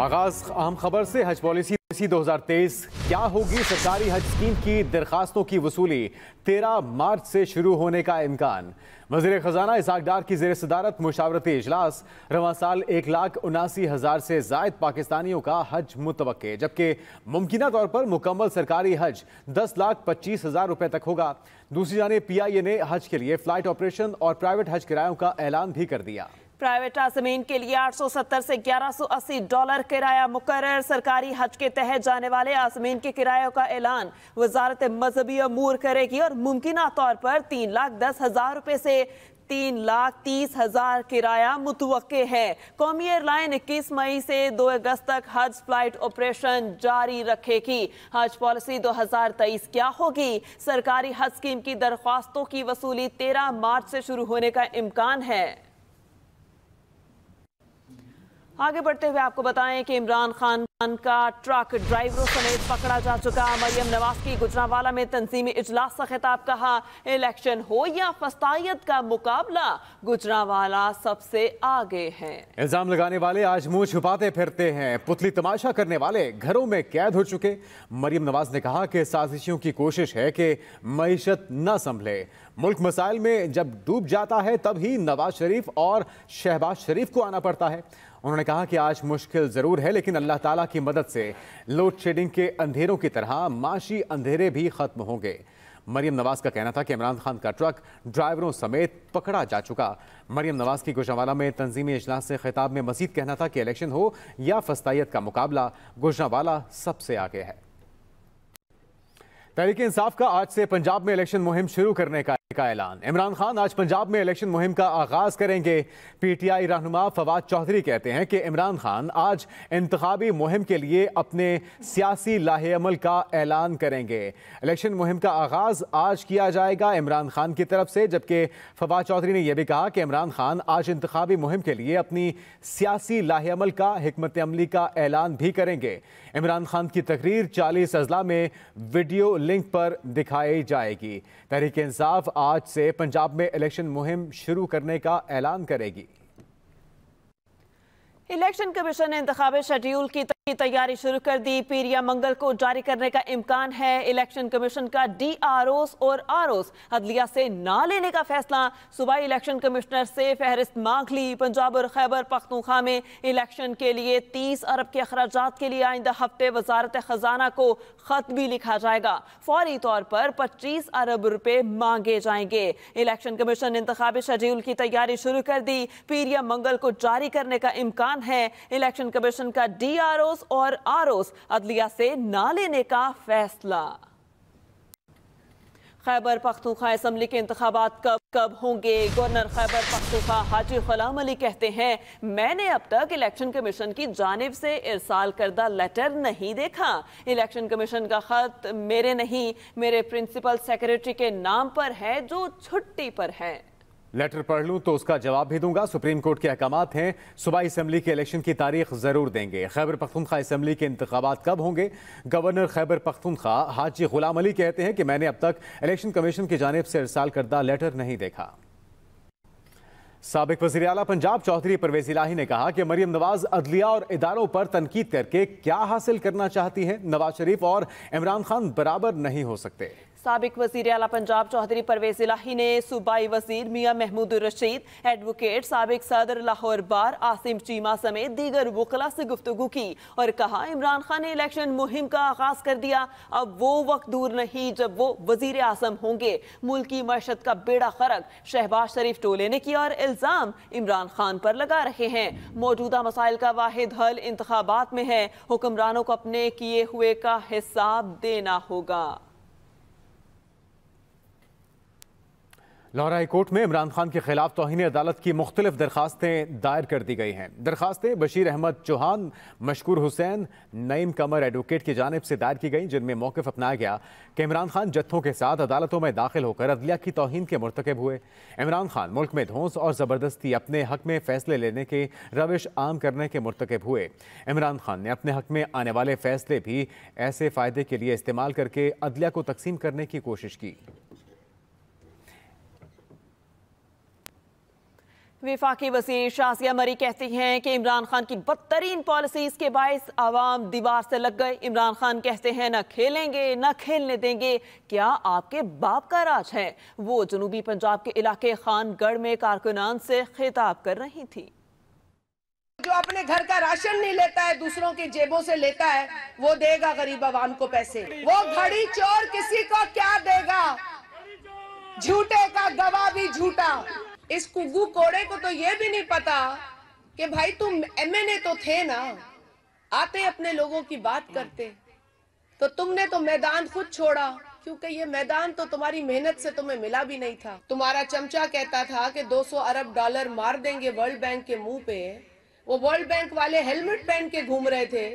आगाज अहम खबर से हज पॉलिसी दो हजार तेईस क्या होगी सरकारी हज स्कीम की दरखास्तों की वसूली तेरह मार्च से शुरू होने का इम्कान वजीर खजाना इसाक डार की जेर सदारत मुशावरती इजलास रवा साल एक लाख उनासी हज़ार से जायद पाकिस्तानियों का हज मुतव जबकि मुमकिन तौर पर मुकम्मल सरकारी हज दस लाख पच्चीस हज़ार रुपये तक होगा दूसरी जाने पी आई ए ने हज के लिए फ्लाइट ऑपरेशन और प्राइवेट हज किरायों का ऐलान भी कर दिया प्राइवेट जमीन के लिए 870 से 1180 डॉलर किराया मुकर सरकारी हज के तहत जाने वाले आजमीन के किरायों का ऐलान वजारत मजहबी अमूर करेगी और मुमकिन तौर पर तीन लाख दस हजार रुपये से तीन लाख तीस हजार किराया मुतव है कौमी एयरलाइन इक्कीस मई से दो अगस्त तक हज फ्लाइट ऑपरेशन जारी रखेगी हज पॉलिसी दो हजार तेईस क्या होगी सरकारी हज स्कीम की दरख्वास्तों की वसूली तेरह मार्च से शुरू होने का इम्कान है आगे बढ़ते हुए आपको बताएं कि इमरान खान का ट्रक ड्राइवरों समेत पकड़ा जा चुका मरियम नवाज की गुजरावाला में तंजीमी इजलास का खिताब कहा इलेक्शन हो या फस्तायत का मुकाबला गुजरावाला सबसे आगे है इल्जाम लगाने वाले आज मुंह छुपाते फिरते हैं पुतली तमाशा करने वाले घरों में कैद हो चुके मरियम नवाज ने कहा कि साजिशों की कोशिश है कि मीशत न संभले मुल्क मसाइल में जब डूब जाता है तब ही नवाज शरीफ और शहबाज शरीफ को आना पड़ता है उन्होंने कहा कि आज मुश्किल ज़रूर है लेकिन अल्लाह ताला की मदद से लोड शेडिंग के अंधेरों की तरह माशी अंधेरे भी ख़त्म होंगे मरियम नवाज का कहना था कि इमरान खान का ट्रक ड्राइवरों समेत पकड़ा जा चुका मरियम नवाज की गुजरावाला में तंजीमी इजलास से खिताब में मजीद कहना था कि इलेक्शन हो या फस्तायत का मुकाबला गुजरावाला सबसे आगे है तहरीक इंसाफ का आज से पंजाब में इलेक्शन मुहिम शुरू करने का का ऐलान इमरान खान आज पंजाब में इलेक्शन मुहिम का आगाज करेंगे पीटीआई रहनुमा फवाद चौधरी कहते हैं कि इमरान खान आज इंतबी मुहिम के लिए अपने सियासी लाहेमल का ऐलान करेंगे इलेक्शन मुहिम का आगाज आज किया जाएगा इमरान खान की तरफ से जबकि फवाद चौधरी ने यह भी कहा कि इमरान खान आज इंतबी मुहिम के लिए अपनी सियासी लाहेमल का हमत अमली का ऐलान भी करेंगे इमरान खान की तकरीर चालीस अजला में वीडियो लिंक पर दिखाई जाएगी तहरीक इंसाफ आज से पंजाब में इलेक्शन मुहिम शुरू करने का ऐलान करेगी इलेक्शन कमीशन ने इंतबी शेड्यूल की की तैयारी शुरू कर दी पीरिया मंगल को जारी करने का इम्कान है इलेक्शन कमीशन का डी आर ओस और आर ओस अदलिया से ना लेने का फैसला सुबह इलेक्शन कमिश्नर से फहरिस्त मांग ली पंजाब और खैबर पख्तूखा में इलेक्शन के लिए तीस अरब के अखराज के लिए आइंदा हफ्ते वजारत खजाना को खत भी लिखा जाएगा फौरी तौर पर पच्चीस अरब रुपए मांगे जाएंगे इलेक्शन कमीशन इंतबी शेड्यूल की तैयारी शुरू कर दी पीरिया मंगल को जारी करने का इम्कान है इलेक्शन कमीशन का डी आर ओस एनजीओस और आरओस अदलिया से ना लेने का फैसला खैबर पख्तूखा असम्बली के इंतबात कब कब होंगे गवर्नर खैबर पख्तूखा हाजी गुलाम अली कहते हैं मैंने अब तक इलेक्शन कमीशन की जानब से इरसाल करदा लेटर नहीं देखा इलेक्शन कमीशन का खत मेरे नहीं मेरे प्रिंसिपल सेक्रेटरी के नाम पर है जो छुट्टी पर है लेटर पढ़ लूँ तो उसका जवाब भी दूंगा सुप्रीम कोर्ट के अहकाम हैं सुबह असम्बली के इलेक्शन की तारीख ज़रूर देंगे खैबर पख्तनख्वा असम्बली के इंतबात कब होंगे गवर्नर खैबर पख्तनख्वा हाजी गुलाम अली कहते हैं कि मैंने अब तक इलेक्शन कमीशन की जानब से अरसाल करदा लेटर नहीं देखा सबक वजी अला पंजाब चौधरी परवेज इलाही ने कहा कि मरीम नवाज अदलिया और इदारों पर तनकीद करके क्या हासिल करना चाहती हैं नवाज शरीफ और इमरान खान बराबर नहीं हो सकते सबक वजीर अला पंजाब चौधरी परवेज इलाही ने सूबाई वजीर मियाँ महमूद रशीद एडवोकेट सबक सदर लाहौर बार आसिम चीमा समेत दीगर वकला से गुफ्तु की और कहा इमरान खान ने इलेक्शन मुहिम का आगाज कर दिया अब वो वक्त दूर नहीं जब वो वजीर अजम होंगे मुल्क मशत का बेड़ा खरक शहबाज शरीफ टोले ने किया और इल्ज़ाम इमरान खान पर लगा रहे हैं मौजूदा मसाइल का वाहिद हल इंतबात में है हुक्मरानों को अपने किए हुए का हिसाब देना होगा लाहौर हाई कोर्ट में इमरान खान के खिलाफ तोहनी अदालत की मुख्तलिफ दरखास्तें दायर कर दी गई हैं दरखास्तें बशीर अहमद चौहान मशकूर हुसैन नईम कमर एडवोकेट की जानब से दायर की गई जिनमें मौकफ अपनाया गया कि इमरान खान जत्थों के साथ अदालतों में दाखिल होकर अदलिया की तोहन के मरतकब हुए इमरान खान मुल्क में धोस और ज़बरदस्ती अपने हक में फैसले लेने के रविश आम करने के मरतकब हुए इमरान खान ने अपने हक में आने वाले फैसले भी ऐसे फ़ायदे के लिए इस्तेमाल करके अदलिया को तकसीम करने की कोशिश की विफाकी वजीर शाजिया मरी कहती हैं कि इमरान खान की बदतरीन पॉलिसीज़ के बायस आवाम दीवार से लग गए इमरान खान कहते हैं ना खेलेंगे ना खेलने देंगे क्या आपके बाप का राज है वो जनूबी पंजाब के इलाके खानगढ़ में कारकुनान से खिताब कर रही थी जो अपने घर का राशन नहीं लेता है दूसरों की जेबों से लेता है वो देगा गरीब आवाम को पैसे वो घड़ी चोर किसी को क्या देगा झूठे का गवाह भी झूठा इस कुगू कोड़े को तो ये भी नहीं पता कि भाई तुम एमएनए तो थे ना आते अपने लोगों की बात करते तो तुमने तो मैदान खुद छोड़ा क्योंकि ये मैदान तो तुम्हारी मेहनत से तुम्हें मिला भी नहीं था तुम्हारा चमचा कहता था कि 200 अरब डॉलर मार देंगे वर्ल्ड बैंक के मुंह पे वो वर्ल्ड बैंक वाले हेलमेट पहन के घूम रहे थे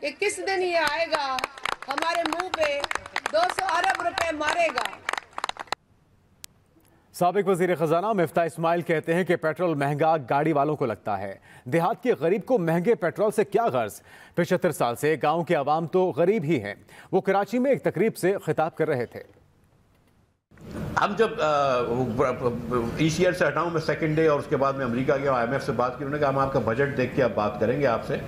कि किस दिन ये आएगा हमारे मुंह पे 200 अरब रुपए मारेगा सबक वजीर खजाना मफ्ता इसमाइल कहते हैं कि पेट्रोल महंगा गाड़ी वालों को लगता है देहात के गरीब को महंगे पेट्रोल से क्या गर्ज पिछहत्तर साल से गाँव के आवाम तो गरीब ही हैं वो कराची में एक तकरीब से खिताब कर रहे थे हम जब इस ईयर से हटाऊँ मैं सेकंड डे और उसके बाद मैं अमेरिका गया एफ से बात की उन्होंने कहा हम आपका बजट देख के आप बात करेंगे आपसे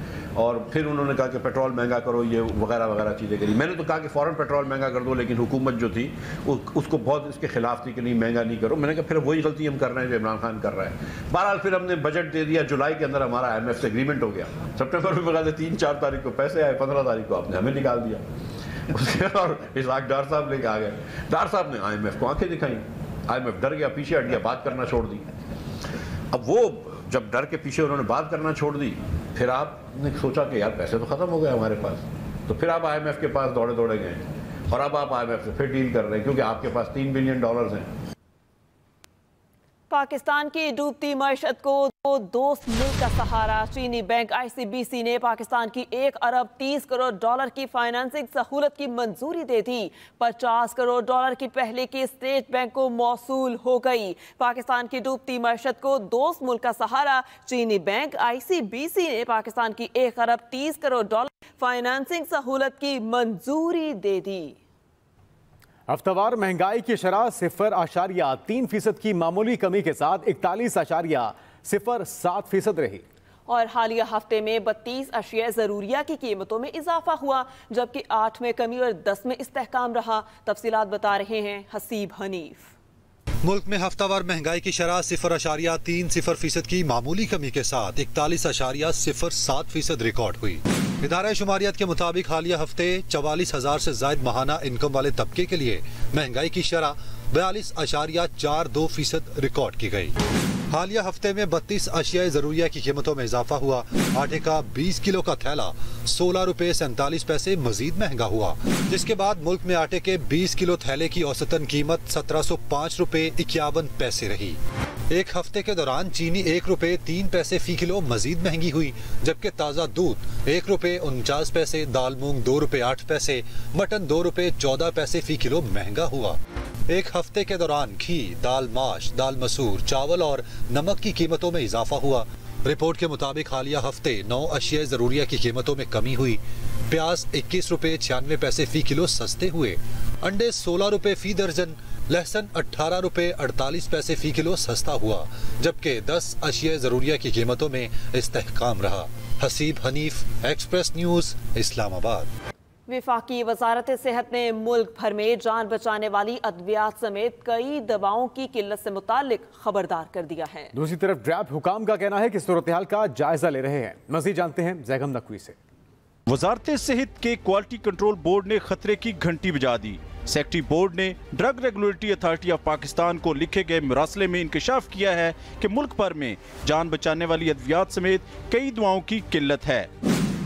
और फिर उन्होंने कहा कि पेट्रोल महंगा करो ये वगैरह वगैरह चीज़ें करी मैंने तो कहा कि फ़ौरन पेट्रोल महंगा कर दो लेकिन हुकूमत जो थी उस, उसको बहुत इसके खिलाफ थी कि नहीं महंगा नहीं करो मैंने कहा फिर वही गलती हम कर रहे हैं जो इमरान खान कर रहा है बहरहाल फिर हमने बजट दे दिया जुलाई के अंदर हमारा आई से एग्रीमेंट हो गया सेप्टेम्बर में दें तीन चार तारीख को पैसे आए पंद्रह तारीख को आपने हमें निकाल दिया उसके और इसाक डार साहब लेके आ गए डार साहब ने आई एम एफ को आंखें दिखाई आई एम एफ डर गया पीछे हट गया बात करना छोड़ दी अब वो जब डर के पीछे उन्होंने बात करना छोड़ दी फिर आपने सोचा कि यार पैसे तो ख़त्म हो गए हमारे पास तो फिर आप आई एम एफ के पास दौड़े दौड़े गए और अब आप आई एम एफ से फिर डील कर रहे हैं क्योंकि आपके पास तीन बिलियन डॉलर्स हैं पाकिस्तान की डूबती मीशत को दो दोस्त का सहारा चीनी बैंक आईसीबीसी ने पाकिस्तान की एक अरब तीस करोड़ डॉलर की फाइनेंसिंग सहूलत की मंजूरी दे दी पचास करोड़ डॉलर की पहले की स्टेट बैंक को मौसूल हो गई पाकिस्तान की डूबती मैशत को दोस्त मुल्क का सहारा चीनी बैंक आईसीबीसी ने पाकिस्तान की एक अरब तीस करोड़ डॉलर फाइनेंसिंग सहूलत की मंजूरी दे दी हफ्तावार महंगाई की शराह सिफर आशारिया तीन फीसद की मामूली कमी के साथ इकतालीस आशारिया सिफर सात फीसद रही और हालिया हफ्ते में बत्तीस अशिया ज़रूरिया की कीमतों में इजाफा हुआ जबकि आठ में कमी और दस में इस्तेकाम रहा तफसीत बता रहे हैं हसीब हनीफ मुल्क में हफ्तावार महंगाई की शराह सिफर अशारिया तीन सिफर फीसद की मामूली कमी के साथ इकतालीस अशारिया सिफर सात फीसद रिकॉर्ड हुई इदारा शुमारियात के मुताबिक हालिया हफ्ते चवालीस हजार से जायद महाना इनकम वाले तबके के लिए महंगाई की शरह बयालीस अशारिया चार दो फीसद रिकॉर्ड की गई हालिया हफ्ते में बत्तीस अशिया जरूरिया की कीमतों में इजाफा हुआ आटे का बीस किलो का थैला सोलह रुपए सैतालीस पैसे मजीद महंगा हुआ जिसके बाद मुल्क में आटे के बीस किलो थैले की औसतन कीमत सत्रह सौ पाँच रूपए इक्यावन पैसे रही एक हफ्ते के दौरान चीनी एक रुपये तीन पैसे फी किलो मजीद महंगी हुई जबकि ताज़ा दूध एक रुपये उनचास पैसे दाल मूंग दो रुपये आठ पैसे मटन दो रुपये चौदह पैसे फी किलो महंगा हुआ एक हफ्ते के दौरान घी दाल माश दाल मसूर चावल और नमक की कीमतों में इजाफा हुआ रिपोर्ट के मुताबिक हालिया हफ्ते नौ अशिया ज़रूरिया की कीमतों में कमी हुई प्याज इक्कीस रुपये छियानवे पैसे फी किलो सस्ते हुए अंडे सोलह रुपये फी दर्जन लहसन अट्ठारह रुपए अड़तालीस पैसे फी किलो सस्ता हुआ जबकि दस अशिया ज़रूरिया की कीमतों में इस्तेकाम रहा हसीब हनीफ एक्सप्रेस न्यूज़ इस्लामाबाद विफाकी वजारत सेहत ने मुल्क भर में जान बचाने वाली अद्वियात समेत कई दवाओं की किल्लत से मुतालिक खबरदार कर दिया है दूसरी तरफ ड्रैप हुकाम का कहना है कि सूरत हाल का जायजा ले रहे हैं मजीद जानते हैं जैगम नकवी से वजारत सेहत के क्वालिटी कंट्रोल बोर्ड ने खतरे की घंटी बजा दी सेक्रेटरी बोर्ड ने drug regulatory authority of Pakistan को लिखे गए मरासले में इंकशाफ किया है कि मुल्क भर में जान बचाने वाली अद्वियात समेत कई दवाओं की किल्लत है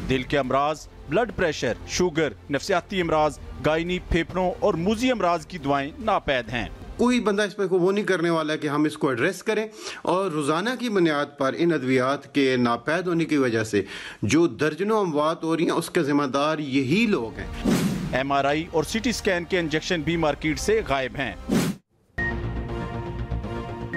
दिल के अमराज ब्लड प्रेशर शुगर नफसियाती अमराज गायनी फेफड़ों और मुजी अमराज की दुआएं नापैद हैं कोई बंदा इस पर वो नहीं करने वाला है कि हम इसको एड्रेस करें और रोज़ाना की बुनियाद पर इन अद्वियात के नापैद होने की वजह से जो दर्जनों अमवात हो रही हैं उसके ज़िम्मेदार यही लोग हैं एमआरआई और सीटी स्कैन के इंजेक्शन भी मार्केट से गायब हैं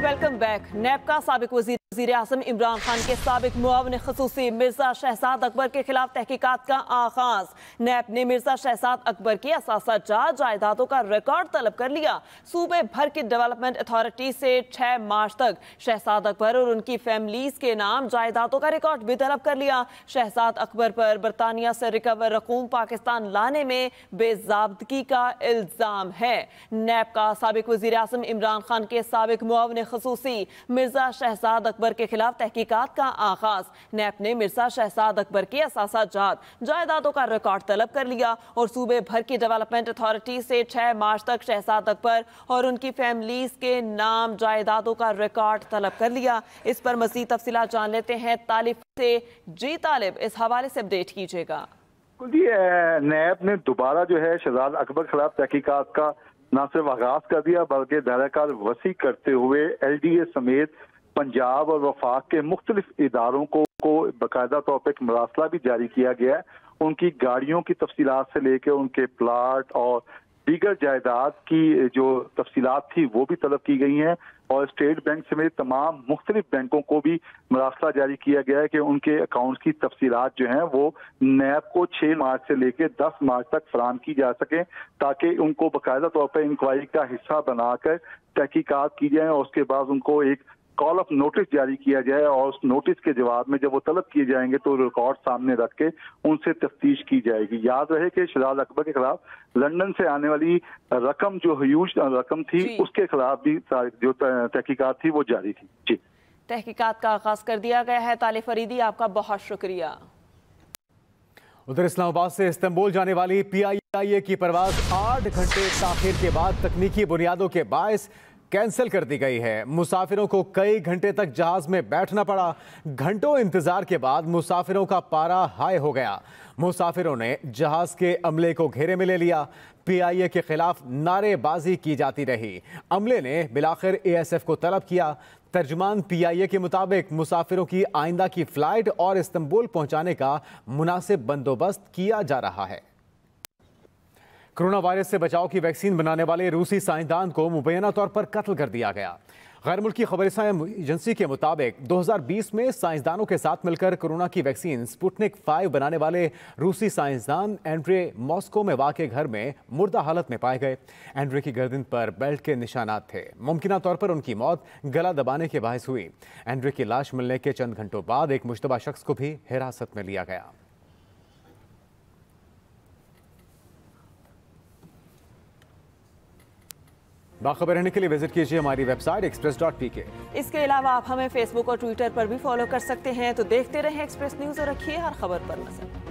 वेलकम बैक नैब का सबक वजी वजीर अजम इमरान खान के सबक मुआवन खसूसी मिर्जा शहजाद अकबर के खिलाफ तहकीकत का आगाज नैब ने मिर्जा शहजाद अकबर की असासा जायदादों का रिकॉर्ड तलब कर लिया सूबे भर की डेवलपमेंट अथॉरिटी से छः मार्च तक शहजाद अकबर और उनकी फैमिलीज के नाम जायदादों का रिकॉर्ड भी तलब कर लिया शहजाद अकबर पर बरतानिया से रिकवर रकूम पाकिस्तान लाने में बेजाबदगी का इल्ज़ाम है नैब का सबक वजी अजम इमरान खान के सबक मुआवन खसूसी मिर्जा शहजाद अकबर अकबर के खिलाफ तहकीकात का आगाज नैप ने मिर्जा शहजाद अकबर के असासा जात जायदादों का रिकॉर्ड तलब कर लिया और सूबे भर की डेवलपमेंट अथॉरिटी से छह मार्च तक शहजाद अकबर और उनकी फैमिलीज के नाम जायदादों का रिकॉर्ड तलब कर लिया इस पर मजीद तफसी जान लेते हैं तालिब से जी तालिब इस हवाले से अपडेट कीजिएगा नैब ने दोबारा जो है शहजाद अकबर खिलाफ तहकीकत का न सिर्फ आगाज कर दिया बल्कि दायरा कार वसी करते हुए एल डी ए समेत पंजाब और वफाक के मुख्तलिफ इदारों को को बाकायदा तौर पर एक मरासला भी जारी किया गया है उनकी गाड़ियों की तफसीत से लेकर उनके प्लाट और दीगर जायदाद की जो तफसीत थी वो भी तलब की गई हैं और स्टेट बैंक समेत तमाम मुख्तलिफ बैंकों को भी मरासला जारी किया गया है कि उनके अकाउंट की तफसीत जो हैं वो नैब को छह मार्च से लेकर दस मार्च तक फराम की जा सकें ताकि उनको बाकायदा तौर पर इंक्वायरी का हिस्सा बनाकर तहकीकत की जाए और उसके बाद उनको एक कॉल ऑफ नोटिस जारी किया जाए और उस नोटिस के जवाब में जब वो तलब किए जाएंगे तो रिकॉर्ड सामने रख के उनसे तफ्तीश की जाएगी याद रहे कि शराज अकबर के खिलाफ लंदन से आने वाली रकम जो ह्यूज रकम थी उसके खिलाफ भी जो तहकीकत थी वो जारी थी जी तहकीकत का आगाज कर दिया गया है ताले फरीदी आपका बहुत शुक्रिया उधर इस्लामाबाद से इस्तंबुल जाने वाली ए की परवाज आठ घंटे ताखिर के बाद तकनीकी बुनियादों के बायस कैंसिल कर दी गई है मुसाफिरों को कई घंटे तक जहाज में बैठना पड़ा घंटों इंतजार के बाद मुसाफिरों का पारा हाई हो गया मुसाफिरों ने जहाज के अमले को घेरे में ले लिया पीआईए के खिलाफ नारेबाजी की जाती रही अमले ने बिलाखिर एएसएफ को तलब किया तर्जमान पीआईए के मुताबिक मुसाफिरों की आइंदा की फ्लाइट और इस्तंबुल पहुंचाने का मुनासिब बंदोबस्त किया जा रहा है कोरोना वायरस से बचाव की वैक्सीन बनाने वाले रूसी साइंसदान को मुबैना तौर पर कत्ल कर दिया गया गैर मुल्की खबर एजेंसी के मुताबिक 2020 में साइंसदानों के साथ मिलकर कोरोना की वैक्सीन स्पुटनिक 5 बनाने वाले रूसी साइंसदान एंड्रे मॉस्को में वाके घर में मुर्दा हालत में पाए गए एंड्रे की गर्दन पर बेल्ट के निशानात थे मुमकिन तौर पर उनकी मौत गला दबाने के बायस हुई एंड्रे की लाश मिलने के चंद घंटों बाद एक मुशतबा शख्स को भी हिरासत में लिया गया बाखबर रहने के लिए विजिट कीजिए हमारी वेबसाइट एक्सप्रेस डॉट पी के इसके अलावा आप हमें फेसबुक और ट्विटर पर भी फॉलो कर सकते हैं तो देखते रहें एक्सप्रेस न्यूज और रखिए हर खबर पर नजर